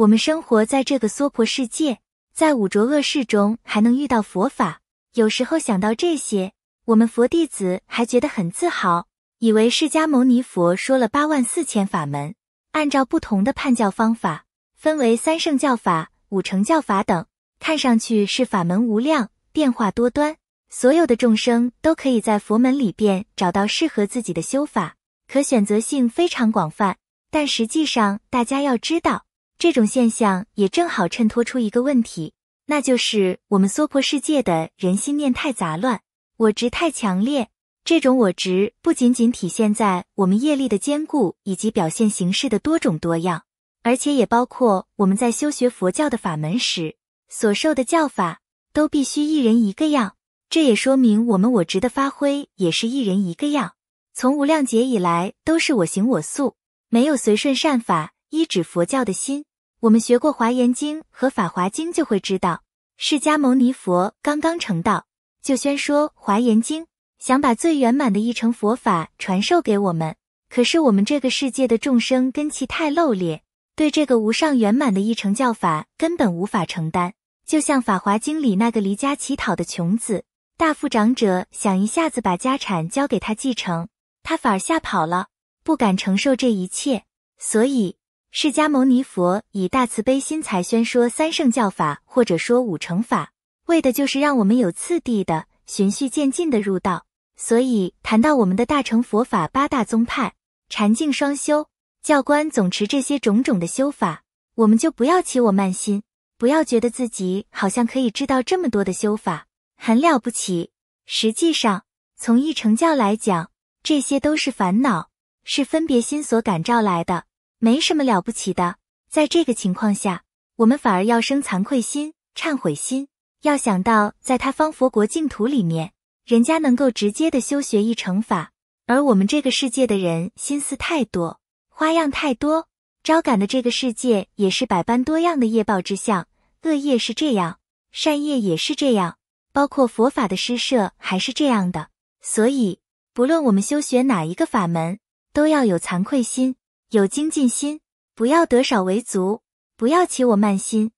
我们生活在这个娑婆世界，在五浊恶世中还能遇到佛法。有时候想到这些，我们佛弟子还觉得很自豪，以为释迦牟尼佛说了八万四千法门，按照不同的判教方法，分为三圣教法、五乘教法等，看上去是法门无量，变化多端，所有的众生都可以在佛门里边找到适合自己的修法，可选择性非常广泛。但实际上，大家要知道。这种现象也正好衬托出一个问题，那就是我们娑婆世界的人心念太杂乱，我执太强烈。这种我执不仅仅体现在我们业力的坚固以及表现形式的多种多样，而且也包括我们在修学佛教的法门时所受的教法都必须一人一个样。这也说明我们我执的发挥也是一人一个样。从无量劫以来都是我行我素，没有随顺善法，依止佛教的心。我们学过《华严经》和《法华经》，就会知道，释迦牟尼佛刚刚成道，就宣说《华严经》，想把最圆满的一乘佛法传授给我们。可是我们这个世界的众生根气太露劣，对这个无上圆满的一乘教法根本无法承担。就像《法华经》里那个离家乞讨的穷子，大富长者想一下子把家产交给他继承，他反而吓跑了，不敢承受这一切。所以。释迦牟尼佛以大慈悲心才宣说三圣教法，或者说五乘法，为的就是让我们有次第的、循序渐进的入道。所以，谈到我们的大乘佛法八大宗派、禅净双修、教官总持这些种种的修法，我们就不要起我慢心，不要觉得自己好像可以知道这么多的修法，很了不起。实际上，从一乘教来讲，这些都是烦恼，是分别心所感召来的。没什么了不起的，在这个情况下，我们反而要生惭愧心、忏悔心，要想到在他方佛国净土里面，人家能够直接的修学一乘法，而我们这个世界的人心思太多，花样太多，招感的这个世界也是百般多样的业报之相，恶业是这样，善业也是这样，包括佛法的施设还是这样的，所以不论我们修学哪一个法门，都要有惭愧心。有精进心，不要得少为足，不要起我慢心。